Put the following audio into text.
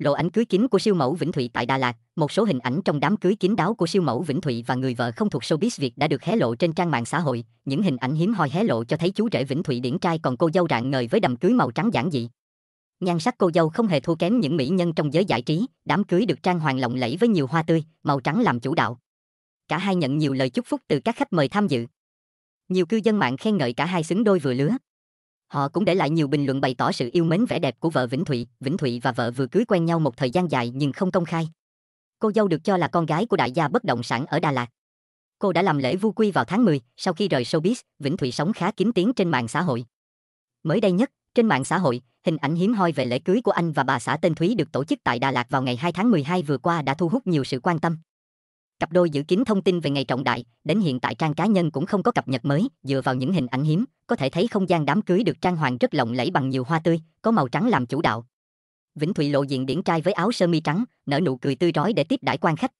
Lộ ảnh cưới kín của siêu mẫu Vĩnh Thụy tại Đà Lạt, một số hình ảnh trong đám cưới kín đáo của siêu mẫu Vĩnh Thụy và người vợ không thuộc showbiz Việt đã được hé lộ trên trang mạng xã hội. Những hình ảnh hiếm hoi hé lộ cho thấy chú rể Vĩnh Thụy điển trai còn cô dâu rạng ngời với đầm cưới màu trắng giản dị. Nhan sắc cô dâu không hề thua kém những mỹ nhân trong giới giải trí, đám cưới được trang hoàng lộng lẫy với nhiều hoa tươi, màu trắng làm chủ đạo. Cả hai nhận nhiều lời chúc phúc từ các khách mời tham dự. Nhiều cư dân mạng khen ngợi cả hai xứng đôi vừa lứa. Họ cũng để lại nhiều bình luận bày tỏ sự yêu mến vẻ đẹp của vợ Vĩnh Thụy. Vĩnh Thụy và vợ vừa cưới quen nhau một thời gian dài nhưng không công khai. Cô dâu được cho là con gái của đại gia bất động sản ở Đà Lạt. Cô đã làm lễ vu quy vào tháng 10, sau khi rời showbiz, Vĩnh Thụy sống khá kín tiếng trên mạng xã hội. Mới đây nhất, trên mạng xã hội, hình ảnh hiếm hoi về lễ cưới của anh và bà xã tên Thúy được tổ chức tại Đà Lạt vào ngày 2 tháng 12 vừa qua đã thu hút nhiều sự quan tâm. Cặp đôi giữ kín thông tin về ngày trọng đại, đến hiện tại trang cá nhân cũng không có cập nhật mới, dựa vào những hình ảnh hiếm, có thể thấy không gian đám cưới được trang hoàng rất lộng lẫy bằng nhiều hoa tươi, có màu trắng làm chủ đạo. Vĩnh Thụy lộ diện điển trai với áo sơ mi trắng, nở nụ cười tươi rói để tiếp đãi quan khách.